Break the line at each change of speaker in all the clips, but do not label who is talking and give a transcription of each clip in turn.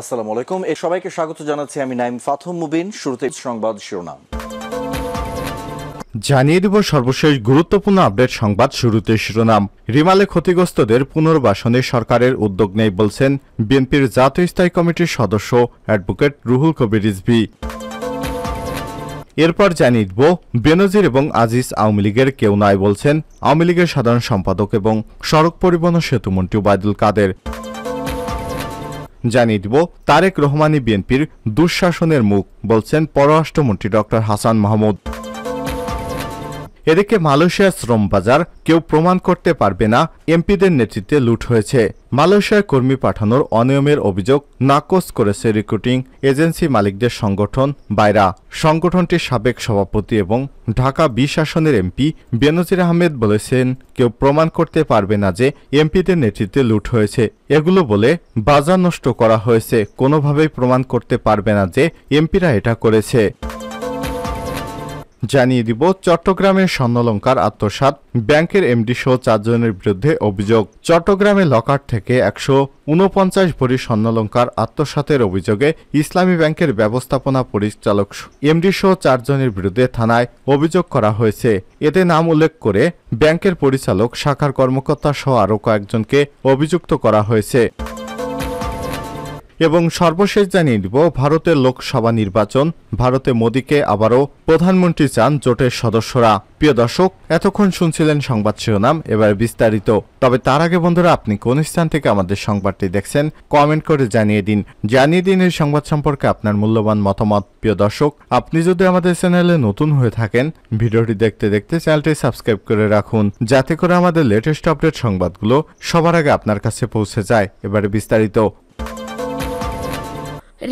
আসসালামু আলাইকুম এ সবাইকে স্বাগত জানাচ্ছি আমি নাইম ফাথম মুবিন শুরুতে সংবাদ শিরোনাম জানিয়ে দিব সর্বশেষ গুরুত্বপূর্ণ আপডেট সংবাদ শুরুতে শিরোনাম রিমালে ক্ষতিগ্রস্তদের পুনর্বাসনে সরকারের উদ্যোগ নেই বলছেন বিএনপির জাতীয় স্থায়ী কমিটির সদস্য অ্যাডভোকেট রুহুল কবির রিজভি এরপর জানিয়ে দিব বেনজির এবং আজিজ আওয়ামী লীগের কেউ নাই বলছেন আওয়ামী লীগের সাধারণ সম্পাদক এবং সড়ক পরিবহন সেতুমন্ত্রী ওবায়দুল কাদের জানিয়ে দিব তারেক রহমানি বিএনপির দুঃশাসনের মুখ বলছেন পররাষ্ট্রমন্ত্রী ডক্টর হাসান মাহমুদ এদিকে মালয়েশিয়ার শ্রম বাজার কেউ প্রমাণ করতে পারবে না এমপিদের নেতৃত্বে লুট হয়েছে মালয়েশিয়ায় কর্মী পাঠানোর অনিয়মের অভিযোগ নাকচ করেছে রিক্রুটিং এজেন্সি মালিকদের সংগঠন বাইরা সংগঠনটির সাবেক সভাপতি এবং ঢাকা বি শাসনের এমপি বেনজির আহমেদ বলেছেন কেউ প্রমাণ করতে পারবে না যে এমপিদের নেতৃত্বে লুট হয়েছে এগুলো বলে বাজার নষ্ট করা হয়েছে কোনোভাবেই প্রমাণ করতে পারবে না যে এমপিরা এটা করেছে জানিয়ে দিব চট্টগ্রামের স্বর্ণলঙ্কার আত্মসাত ব্যাংকের এমডি সহ চারজনের বিরুদ্ধে অভিযোগ চট্টগ্রামে লকার থেকে একশো উনপঞ্চাশ ভরি স্বর্ণলঙ্কার আত্মসাতের অভিযোগে ইসলামী ব্যাংকের ব্যবস্থাপনা পরিচালক এমডি সহ চারজনের বিরুদ্ধে থানায় অভিযোগ করা হয়েছে এতে নাম উল্লেখ করে ব্যাংকের পরিচালক শাখার কর্মকর্তা সহ আরও কয়েকজনকে অভিযুক্ত করা হয়েছে এবং সর্বশেষ জানিয়ে দিব ভারতের লোকসভা নির্বাচন ভারতে মোদীকে আবারও প্রধানমন্ত্রী চান জোটের সদস্যরা প্রিয় দর্শক এতক্ষণ শুনছিলেন সংবাদ শিরোনাম এবার বিস্তারিত তবে তার আগে বন্ধুরা আপনি কোন স্থান থেকে আমাদের সংবাদটি দেখছেন কমেন্ট করে জানিয়ে দিন জানিয়ে দিন এই সংবাদ সম্পর্কে আপনার মূল্যবান মতামত প্রিয় দর্শক আপনি যদি আমাদের চ্যানেলে নতুন হয়ে থাকেন ভিডিওটি দেখতে দেখতে চ্যানেলটি সাবস্ক্রাইব করে রাখুন যাতে করে আমাদের লেটেস্ট আপডেট সংবাদগুলো সবার আগে আপনার কাছে পৌঁছে যায় এবারে বিস্তারিত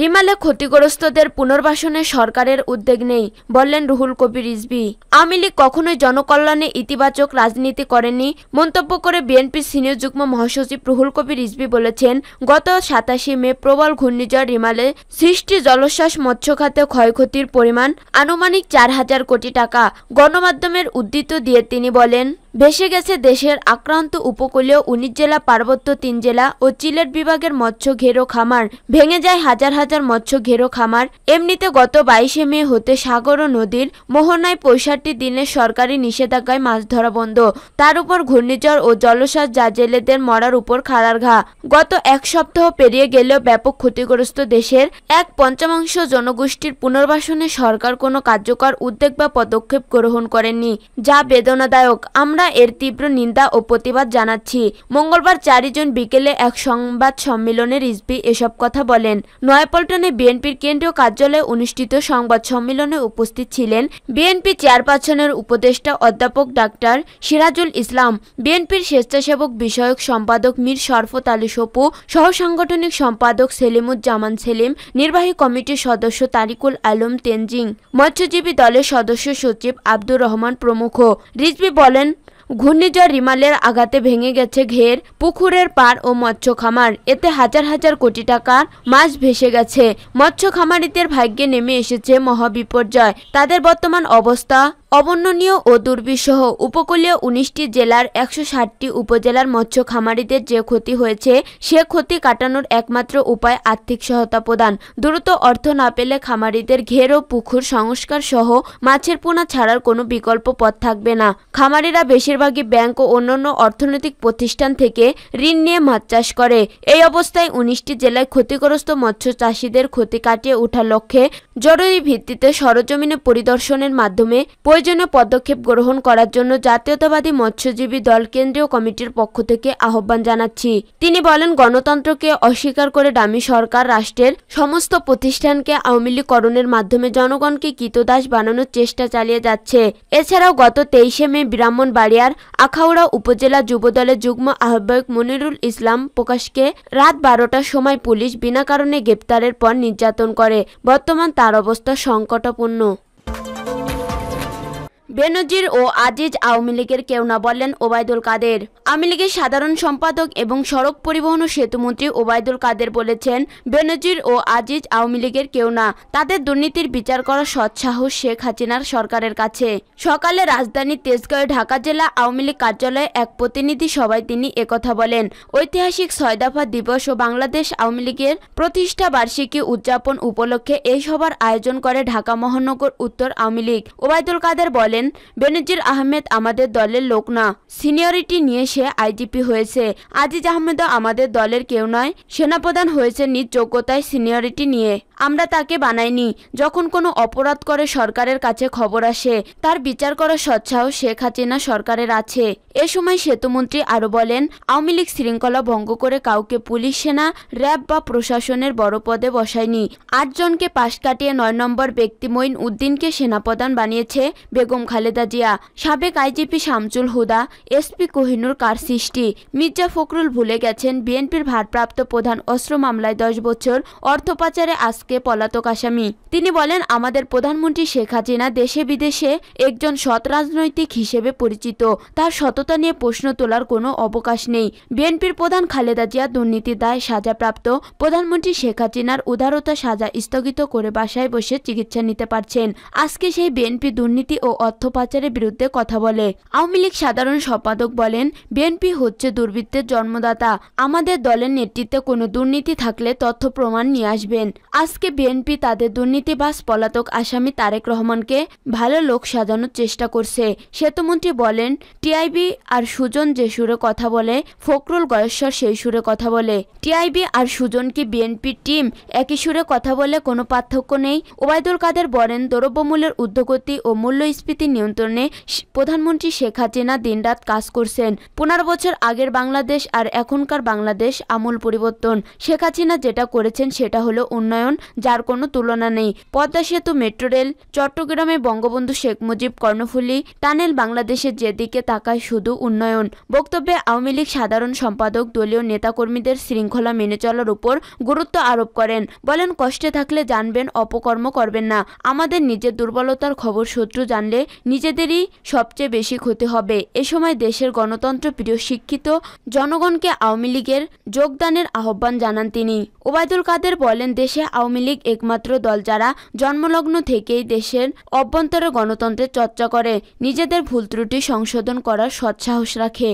রিমালে ক্ষতিগ্রস্তদের পুনর্বাসনে সরকারের উদ্যোগ নেই বললেন রুহুল কবির ইসবি আওয়ামী লীগ কখনোই জনকল্যাণে ইতিবাচক রাজনীতি করেনি মন্তব্য করে বিএনপি সিনিয়র যুগ্ম মহাসচিব রুহুল কবির ইসবি বলেছেন গত সাতাশে মে প্রবল ঘূর্ণিঝড় রিমালে সৃষ্টি জলশ্বাস মৎস্য খাতে ক্ষয়ক্ষতির পরিমাণ আনুমানিক চার হাজার কোটি টাকা গণমাধ্যমের উদ্ধৃত দিয়ে তিনি বলেন ভেসে গেছে দেশের আক্রান্ত উপকূলীয় উনিশ জেলা পার্বত্য তিন জেলা ও চিলেট বিভাগের মৎস্য ঘেরো খামার ভেঙে যায় হাজার হাজার মৎস্য ঘেরো খামার এমনিতে গত বাইশে মে হতে সাগর ও নদীর মোহনায় পঁয়ষট্টি দিনের সরকারি নিষেধাজ্ঞায় মাছ ধরা বন্ধ তার উপর ঘূর্ণিঝড় ও জলসার যা জেলেদের মরার উপর খাড়ার ঘা গত এক সপ্তাহ পেরিয়ে গেলেও ব্যাপক ক্ষতিগ্রস্ত দেশের এক পঞ্চমাংশ জনগোষ্ঠীর পুনর্বাসনে সরকার কোনো কার্যকর উদ্যোগ বা পদক্ষেপ গ্রহণ করেননি যা বেদনাদায়ক আমরা আমরা এর তীব্র নিন্দা ও প্রতিবাদ জানাচ্ছি মঙ্গলবার চারিজন বিকেলে এক সংবাদ সম্মেলনে রিজভি এসব কথা বলেন নয়াপল্টনে বিএনপির কেন্দ্রীয় কার্যালয়ে অনুষ্ঠিত সংবাদ সম্মেলনে উপস্থিত ছিলেন বিএনপি চেয়ারপারসনের উপদেষ্টা অধ্যাপক ডাক্তার সিরাজুল ইসলাম বিএনপির স্বেচ্ছাসেবক বিষয়ক সম্পাদক মীর শরফত আলী সপু সহ সাংগঠনিক সম্পাদক সেলিমুজ্জামান সেলিম নির্বাহী কমিটির সদস্য তারিকুল আলম তেনজিং মৎস্যজীবী দলের সদস্য সচিব আব্দুর রহমান প্রমুখ রিজবি বলেন ঘূর্ণিঝড় রিমালের আঘাতে ভেঙে গেছে ঘের পুকুরের পার ও মৎস্য খামার এতে হাজার হাজার কোটি টাকার মাছ ভেসে গেছে মৎস্য খামারিদের ভাগ্যে নেমে এসেছে মহাবিপর্যয় তাদের বর্তমান অবস্থা অবর্ণনীয় ও দুর্বিষহ উপকূলীয় উনিশটি জেলার একশো ষাটটি উপজেলার মৎস্য খামারিদের যে ক্ষতি হয়েছে সে ক্ষতি কাটানোর একমাত্র উপায় আর্থিক সহায়তা প্রদান দ্রুত অর্থ না পেলে খামারিদের ঘের ও পুকুর সংস্কার সহ মাছের পোনা ছাড়ার কোনো বিকল্প পথ থাকবে না খামারিরা বেশিরভাগই ব্যাংক ও অন্যান্য অর্থনৈতিক প্রতিষ্ঠান থেকে ঋণ নিয়ে মাছ চাষ করে এই অবস্থায় উনিশটি জেলায় ক্ষতিগ্রস্ত মৎস্য চাষিদের ক্ষতি কাটিয়ে ওঠার লক্ষ্যে জরুরি ভিত্তিতে সরজমিনে পরিদর্শনের মাধ্যমে প্রয়োজনীয় পদক্ষেপ গ্রহণ করার জন্য জাতীয়তাবাদী মৎস্যজীবী দল কেন্দ্রীয় কমিটির পক্ষ থেকে আহ্বান জানাচ্ছি তিনি বলেন গণতন্ত্রকে অস্বীকার করে ডামি সরকার রাষ্ট্রের সমস্ত প্রতিষ্ঠানকে আওয়ামীলীকরণের মাধ্যমে জনগণকে কীতদাস বানানোর চেষ্টা চালিয়ে যাচ্ছে এছাড়াও গত তেইশে মে ব্রাহ্মণবাড়িয়ার আখাউড়া উপজেলা যুবদলের যুগ্ম আহ্বায়ক মনিরুল ইসলাম প্রকাশকে রাত বারোটার সময় পুলিশ বিনা কারণে গ্রেপ্তারের পর নির্যাতন করে বর্তমান তার অবস্থা সংকটাপন্ন বেনজির ও আজিজ আওয়ামী লীগের কেউ না বললেন ওবায়দুল কাদের আওয়ামী লীগের সাধারণ সম্পাদক এবং সড়ক পরিবহন ও সেতুমন্ত্রী ওবায়দুল কাদের বলেছেন বেনজির ও আজিজ আওয়ামী লীগের কেউ না তাদের দুর্নীতির বিচার করা সৎসাহ শেখ হাসিনার সরকারের কাছে সকালে রাজধানীর তেজগাঁও ঢাকা জেলা আওয়ামী লীগ কার্যালয়ে এক প্রতিনিধি সভায় তিনি একথা বলেন ঐতিহাসিক ছয় দফা দিবস ও বাংলাদেশ আওয়ামী লীগের প্রতিষ্ঠা বার্ষিকী উদযাপন উপলক্ষে এই সভার আয়োজন করে ঢাকা মহানগর উত্তর আওয়ামী লীগ ওবায়দুল কাদের বলেন বলেন বেনজির আহমেদ আমাদের দলের লোক না সিনিয়রিটি নিয়ে সে আইজিপি হয়েছে আজিজ আহমেদও আমাদের দলের কেউ নয় সেনাপ্রধান হয়েছে নিজ যোগ্যতায় সিনিয়রিটি নিয়ে আমরা তাকে বানাইনি যখন কোনো অপরাধ করে সরকারের কাছে খবর আসে তার বিচার করার সচ্ছাও শেখ হাসিনা সরকারের আছে এ সময় সেতুমন্ত্রী আরও বলেন আওয়ামী লীগ শৃঙ্খলা ভঙ্গ করে কাউকে পুলিশ সেনা র্যাব বা প্রশাসনের বড় পদে বসায়নি আটজনকে পাশ কাটিয়ে নয় নম্বর ব্যক্তি মঈন উদ্দিনকে সেনাপ্রধান বানিয়েছে বেগম খালেদা জিয়া সাবেক আইজিপি শামসুল হুদা এসপি কোহিনুর কার সৃষ্টি মির্জা ফখরুল ভুলে গেছেন বিএনপির ভারপ্রাপ্ত প্রধান অস্ত্র মামলায় দশ বছর অর্থ পাচারে আজকে পলাতক আসামি তিনি বলেন আমাদের প্রধানমন্ত্রী শেখ হাসিনা দেশে বিদেশে একজন সৎ রাজনৈতিক হিসেবে পরিচিত তার সততা নিয়ে প্রশ্ন তোলার কোনো অবকাশ নেই বিএনপির প্রধান খালেদা জিয়া দুর্নীতি দায় সাজাপ্রাপ্ত প্রধানমন্ত্রী শেখ হাসিনার উদারতা সাজা স্থগিত করে বাসায় বসে চিকিৎসা নিতে পারছেন আজকে সেই বিএনপি দুর্নীতি ও অর্থ পাচারের বিরুদ্ধে কথা বলে আওয়ামী লীগ সাধারণ সম্পাদক বলেন বিএনপি হচ্ছে দুর্বৃত্তের জন্মদাতা আমাদের দলের নেতৃত্বে কোনো দুর্নীতি থাকলে তথ্য প্রমাণ নিয়ে আসবেন আজকে বিএনপি তাদের দুর্নীতিবাস পলাতক আসামি তারেক রহমানকে ভালো লোক সাজানোর চেষ্টা করছে সেতুমন্ত্রী বলেন টিআইবি আর সুজন যে সুরে কথা বলে ফখরুল গয়েশ্বর সেই সুরে কথা বলে টিআইবি আর সুজন কি বিএনপি টিম একই সুরে কথা বলে কোনো পার্থক্য নেই ওবায়দুল কাদের বলেন দ্রব্যমূল্যের উদ্যোগতি ও মূল্যস্ফীতি দুর্নীতি নিয়ন্ত্রণে প্রধানমন্ত্রী শেখ হাসিনা দিনরাত কাজ করছেন পনেরো বছর আগের বাংলাদেশ আর এখনকার বাংলাদেশ আমূল পরিবর্তন শেখ হাসিনা যেটা করেছেন সেটা হলো উন্নয়ন যার কোনো তুলনা নেই পদ্মা সেতু মেট্রো রেল চট্টগ্রামে বঙ্গবন্ধু শেখ মুজিব কর্ণফুলী টানেল বাংলাদেশের যেদিকে তাকায় শুধু উন্নয়ন বক্তব্যে আওয়ামী লীগ সাধারণ সম্পাদক দলীয় নেতাকর্মীদের শৃঙ্খলা মেনে চলার উপর গুরুত্ব আরোপ করেন বলেন কষ্টে থাকলে জানবেন অপকর্ম করবেন না আমাদের নিজের দুর্বলতার খবর শত্রু জানলে নিজেদেরই সবচেয়ে বেশি ক্ষতি হবে এ সময় দেশের গণতন্ত্র প্রিয় শিক্ষিত জনগণকে আওয়ামী লীগের যোগদানের আহ্বান জানান তিনি ওবায়দুল কাদের বলেন দেশে আওয়ামী লীগ একমাত্র দল যারা জন্মলগ্ন থেকেই দেশের অভ্যন্তরে গণতন্ত্রের চর্চা করে নিজেদের ভুল ত্রুটি সংশোধন করার সৎসাহস রাখে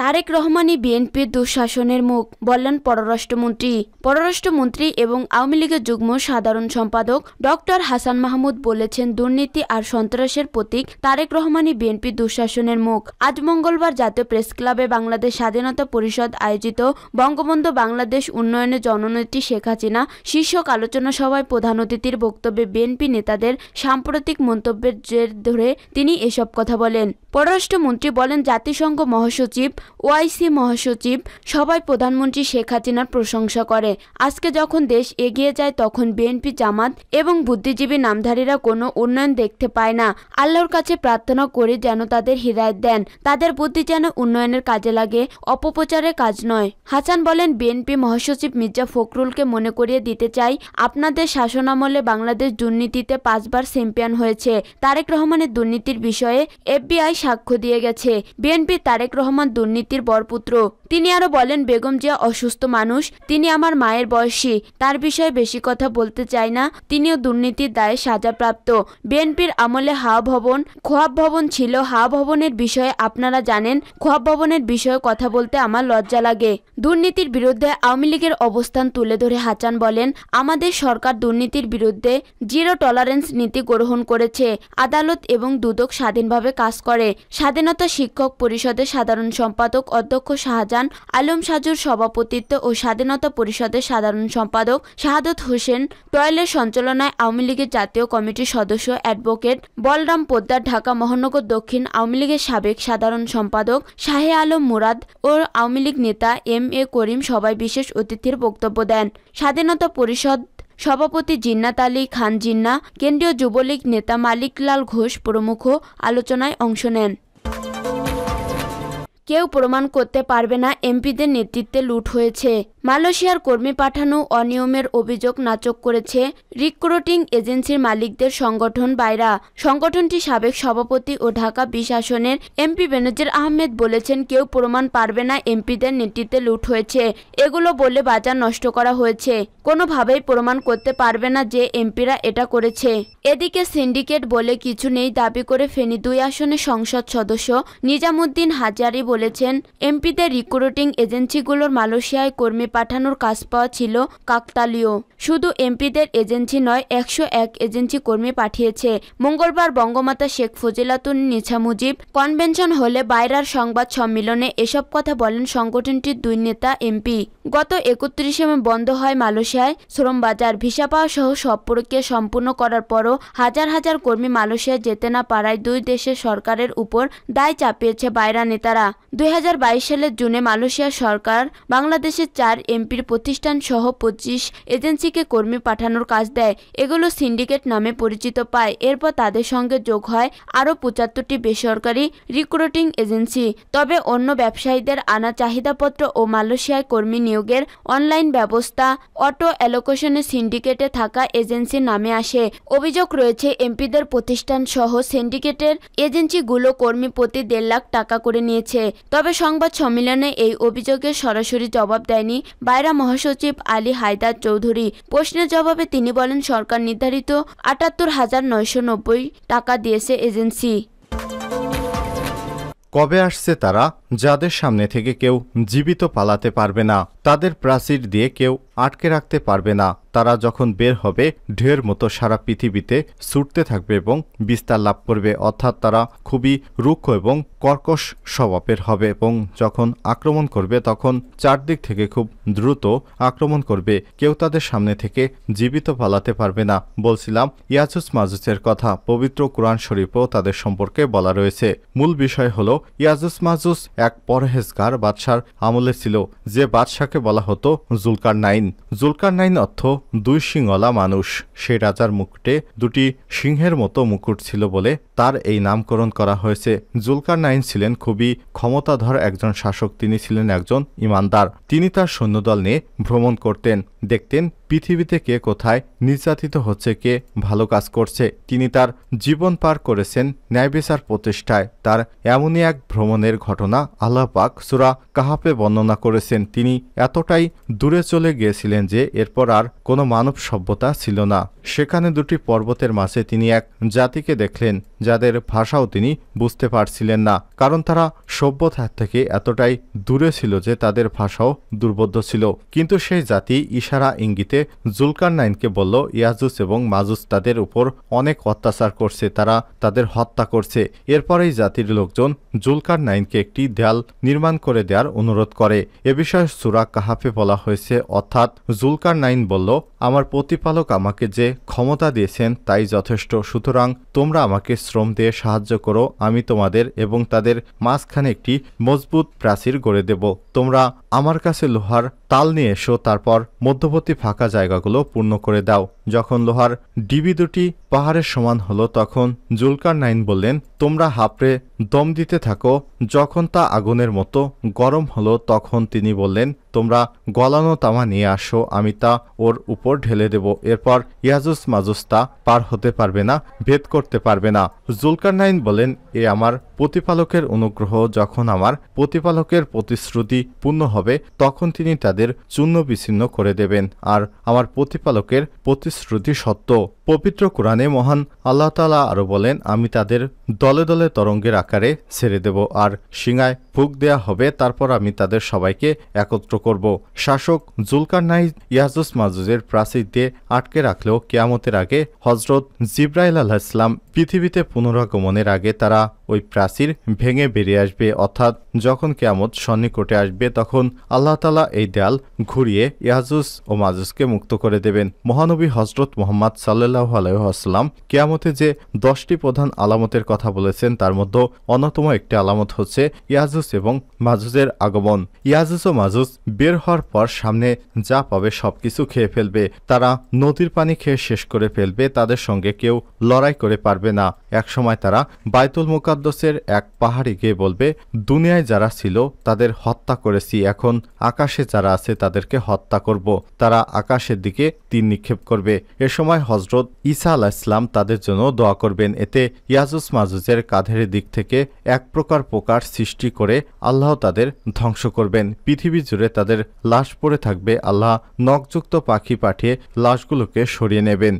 তারেক রহমানই বিএনপির দুঃশাসনের মুখ বললেন পররাষ্ট্রমন্ত্রী পররাষ্ট্রমন্ত্রী এবং আওয়ামী লীগের যুগ্ম সাধারণ সম্পাদক ডক্টর হাসান মাহমুদ বলেছেন দুর্নীতি আর সন্ত্রাসের প্রতীক তারেক রহমানই বিএনপির দুঃশাসনের মুখ আজ মঙ্গলবার জাতীয় প্রেস ক্লাবে বাংলাদেশ স্বাধীনতা পরিষদ আয়োজিত বঙ্গবন্ধু বাংলাদেশ উন্নয়নে জননেত্রী শেখ হাসিনা শীর্ষক আলোচনা সভায় প্রধান অতিথির বক্তব্যে বিএনপি নেতাদের সাম্প্রতিক মন্তব্যের জের ধরে তিনি এসব কথা বলেন পররাষ্ট্রমন্ত্রী বলেন জাতিসংঘ মহাসচিব ওআইসি মহাসচিব সবাই প্রধানমন্ত্রী শেখ হাসিনার প্রশংসা করে আজকে যখন দেশ এগিয়ে যায় তখন বিএনপি জামাত এবং বুদ্ধিজীবী নামধারীরা কোনো উন্নয়ন দেখতে পায় না আল্লাহর কাছে প্রার্থনা করে যেন তাদের হৃদায়ত দেন তাদের বুদ্ধি যেন উন্নয়নের কাজে লাগে অপপ্রচারের কাজ নয় হাসান বলেন বিএনপি মহাসচিব মির্জা ফখরুলকে মনে করিয়ে দিতে চাই আপনাদের শাসনামলে বাংলাদেশ দুর্নীতিতে পাঁচবার চ্যাম্পিয়ন হয়েছে তারেক রহমানের দুর্নীতির বিষয়ে এফবিআই সাক্ষ্য দিয়ে গেছে বিএনপি তারেক রহমান দুর্নীতি দুর্নীতির বরপুত্র তিনি আরো বলেন বেগম জিয়া অসুস্থ মানুষ তিনি আমার মায়ের বয়সী তার বিষয়ে বেশি কথা বলতে চাই না তিনিও দুর্নীতির দায়ে সাজাপ্রাপ্ত বিএনপির আমলে হাওয়া ভবন খোয়াব ভবন ছিল হাওয়া ভবনের বিষয়ে আপনারা জানেন খোয়াব ভবনের বিষয়ে কথা বলতে আমার লজ্জা লাগে দুর্নীতির বিরুদ্ধে আওয়ামী লীগের অবস্থান তুলে ধরে হাচান বলেন আমাদের সরকার দুর্নীতির বিরুদ্ধে জিরো টলারেন্স নীতি গ্রহণ করেছে আদালত এবং দুদক স্বাধীনভাবে কাজ করে স্বাধীনতা শিক্ষক পরিষদের সাধারণ সম্পাদক সম্পাদক অধ্যক্ষ শাহজাহান আলম সাজুর সভাপতিত্ব ও স্বাধীনতা পরিষদের সাধারণ সম্পাদক শাহাদত হোসেন টয়েলের সঞ্চালনায় আওয়ামী লীগের জাতীয় কমিটির সদস্য অ্যাডভোকেট বলরাম পোদ্দার ঢাকা মহানগর দক্ষিণ আওয়ামী লীগের সাবেক সাধারণ সম্পাদক শাহে আলম মুরাদ ও আওয়ামী লীগ নেতা এম এ করিম সবাই বিশেষ অতিথির বক্তব্য দেন স্বাধীনতা পরিষদ সভাপতি জিন্নাত আলী খান জিন্না কেন্দ্রীয় যুবলীগ নেতা মালিক লাল ঘোষ প্রমুখ আলোচনায় অংশ নেন কেউ প্রমাণ করতে পারবে না এমপিদের নেতৃত্বে লুট হয়েছে মালয়েশিয়ার কর্মী পাঠানো অনিয়মের অভিযোগ নাচক করেছে রিক্রুটিং এজেন্সির মালিকদের সংগঠন বাইরা সংগঠনটি সাবেক সভাপতি ও ঢাকা বিশ আসনের এমপি বেনজির আহমেদ বলেছেন কেউ প্রমাণ পারবে না এমপিদের নেতৃত্বে লুট হয়েছে এগুলো বলে বাজার নষ্ট করা হয়েছে কোনোভাবেই প্রমাণ করতে পারবে না যে এমপিরা এটা করেছে এদিকে সিন্ডিকেট বলে কিছু নেই দাবি করে ফেনী দুই আসনের সংসদ সদস্য নিজামুদ্দিন হাজারি বলেছেন এমপিদের রিক্রুটিং এজেন্সিগুলোর মালয়েশিয়ায় কর্মী পাঠানোর কাজ পাওয়া ছিল কাকতালীয় শুধু এমপিদের এজেন্সি নয় একশো এক এজেন্সি কর্মী পাঠিয়েছে মঙ্গলবার বঙ্গমাতা শেখ ফজিলাতুন নিছা মুজিব কনভেনশন হলে বাইরার সংবাদ সম্মেলনে এসব কথা বলেন সংগঠনটির দুই নেতা এমপি গত একত্রিশে মে বন্ধ হয় মালয়েশিয়ায় শ্রমবাজার ভিসা পাওয়া সহ সব প্রক্রিয়া সম্পূর্ণ করার পরও হাজার হাজার কর্মী মালয়েশিয়ায় যেতে না পারায় দুই দেশের সরকারের উপর দায় চাপিয়েছে বাইরা নেতারা দুই সালের জুনে মালয়েশিয়া সরকার বাংলাদেশের চার এমপির প্রতিষ্ঠান সহ পঁচিশ এজেন্সিকে কর্মী পাঠানোর কাজ দেয় এগুলো সিন্ডিকেট নামে পরিচিত পায় এরপর তাদের সঙ্গে যোগ হয় আরও পঁচাত্তরটি বেসরকারি রিক্রুটিং এজেন্সি তবে অন্য ব্যবসায়ীদের আনা চাহিদাপত্র ও মালয়েশিয়ায় কর্মী নিয়োগের অনলাইন ব্যবস্থা অটো অ্যালোকেশনে সিন্ডিকেটে থাকা এজেন্সি নামে আসে অভিযোগ রয়েছে এমপিদের প্রতিষ্ঠান সহ সিন্ডিকেটের এজেন্সিগুলো কর্মী প্রতি দেড় লাখ টাকা করে নিয়েছে তবে সংবাদ সম্মেলনে এই অভিযোগের সরাসরি জবাব দেয়নি বায়রা মহাসচিব আলী হায়দার চৌধুরী প্রশ্নের জবাবে তিনি বলেন সরকার নির্ধারিত আটাত্তর হাজার নয়শো নব্বই টাকা দিয়েছে এজেন্সি
কবে আসছে তারা যাদের সামনে থেকে কেউ জীবিত পালাতে পারবে না তাদের প্রাচীর দিয়ে কেউ আটকে রাখতে পারবে না তারা যখন বের হবে ঢের মতো সারা পৃথিবীতে ছুটতে থাকবে এবং বিস্তার লাভ করবে অর্থাৎ তারা খুবই রুক্ষ এবং কর্কশ স্বভাবের হবে এবং যখন আক্রমণ করবে তখন চারদিক থেকে খুব দ্রুত আক্রমণ করবে কেউ তাদের সামনে থেকে জীবিত পালাতে পারবে না বলছিলাম ইয়াজুস মাজুসের কথা পবিত্র কোরআন শরীফও তাদের সম্পর্কে বলা রয়েছে মূল বিষয় হল ইয়াজুস মাজুস এক পরহেজগার বাদশার আমলে ছিল যে বাদশাকে বলা হতো জুলকার নাইন জুলকারনাইন নাইন অর্থ দুই সিংহলা মানুষ সেই রাজার মুকুটে দুটি সিংহের মতো মুকুট ছিল বলে তার এই নামকরণ করা হয়েছে জুলকারনাইন ছিলেন খুবই ক্ষমতাধর একজন শাসক তিনি ছিলেন একজন ইমানদার তিনি তার সৈন্যদল নিয়ে ভ্রমণ করতেন দেখতেন পৃথিবীতে কে কোথায় নির্যাতিত হচ্ছে কে ভালো কাজ করছে তিনি তার জীবন পার করেছেন ন্যায়বিচার প্রতিষ্ঠায় তার এমনই এক ভ্রমণের ঘটনা পাক সুরা কাহাপে বর্ণনা করেছেন তিনি এতটাই দূরে চলে গিয়ে বলেছিলেন যে এরপর আর কোনো মানব সভ্যতা ছিল না সেখানে দুটি পর্বতের মাঝে তিনি এক জাতিকে দেখলেন যাদের ভাষাও তিনি বুঝতে পারছিলেন না কারণ তারা সভ্যতার থেকে এতটাই দূরে ছিল যে তাদের ভাষাও দুর্বোধ্য ছিল কিন্তু সেই জাতি ইশারা ইঙ্গিতে জুলকার নাইনকে বলল ইয়াজুস এবং মাজুস তাদের উপর অনেক অত্যাচার করছে তারা তাদের হত্যা করছে এরপরেই জাতির লোকজন জুলকার নাইনকে একটি দেয়াল নির্মাণ করে দেওয়ার অনুরোধ করে এ বিষয়ে সুরা কাহাফে বলা হয়েছে অর্থাৎ জুলকার নাইন বলল আমার প্রতিপালক আমাকে যে ক্ষমতা দিয়েছেন তাই যথেষ্ট সুতরাং তোমরা আমাকে শ্রম দিয়ে সাহায্য করো আমি তোমাদের এবং তাদের মাঝখানে একটি মজবুত প্রাচীর গড়ে দেব তোমরা আমার কাছে লোহার তাল নিয়ে এসো তারপর মধ্যবর্তী ফাঁকা জায়গাগুলো পূর্ণ করে দাও যখন লোহার ডিবি দুটি পাহাড়ের সমান হলো তখন জুলকার নাইন বললেন তোমরা হাপড়ে দম দিতে থাকো যখন তা আগুনের মতো গরম হলো তখন তিনি বললেন তোমরা গলানো তামা নিয়ে আসো আমি তা ওর উপর ঢেলে দেব এরপর ইয়াজুস মাজুস্তা পার হতে পারবে না ভেদ করতে পারবে না নাইন বলেন এ আমার প্রতিপালকের অনুগ্রহ যখন আমার প্রতিপালকের প্রতিশ্রুতি পূর্ণ হবে তখন তিনি তাদের চূর্ণ বিচ্ছিন্ন করে দেবেন আর আমার প্রতিপালকের প্রতিশ্রুতি সত্য পবিত্র কোরআনে মহান আল্লাহ তালা আরও বলেন আমি তাদের দলে দলে তরঙ্গের আকারে ছেড়ে দেব আর সিঙায় ফুক দেয়া হবে তারপর আমি তাদের সবাইকে একত্র করব শাসক জুলকার নাই ইয়াজুস মাজুজের প্রাচীর দিয়ে আটকে রাখলেও কেয়ামতের আগে হজরত জিব্রাইল আল্লাহ ইসলাম পৃথিবীতে পুনরাগমনের আগে তারা ওই প্রাচীর ভেঙে বেরিয়ে আসবে অর্থাৎ যখন কেয়ামত সন্নিকটে আসবে তখন আল্লাহ তালা এই দেয়াল ঘুরিয়ে ইয়াজুস ও মাজুসকে মুক্ত করে দেবেন মহানবী হজরত মোহাম্মদ সাল্লাহ আলাইহাস্লাম কেয়ামতে যে দশটি প্রধান আলামতের কথা বলেছেন তার মধ্যে অন্যতম একটি আলামত হচ্ছে ইয়াজুস ইয়াজুস এবং মাজুজের আগমন ইয়াজুস ও মাজুজ বের হওয়ার পর সামনে যা পাবে সবকিছু খেয়ে ফেলবে তারা নদীর পানি খেয়ে শেষ করে ফেলবে তাদের সঙ্গে কেউ লড়াই করে পারবে না একসময় তারা বাইতুল মুকাদ্দসের এক পাহাড়ি গিয়ে বলবে দুনিয়ায় যারা ছিল তাদের হত্যা করেছি এখন আকাশে যারা আছে তাদেরকে হত্যা করব তারা আকাশের দিকে তীর নিক্ষেপ করবে এ সময় হজরত ঈসা আলাহ ইসলাম তাদের জন্য দোয়া করবেন এতে ইয়াজুস মাজুজের কাঁধের দিক থেকে এক প্রকার প্রকার সৃষ্টি করে আল্লাহ তাদের ধ্বংস করবেন পৃথিবী জুড়ে তাদের লাশ পড়ে থাকবে আল্লাহ নখযুক্ত পাখি পাঠিয়ে লাশগুলোকে সরিয়ে নেবেন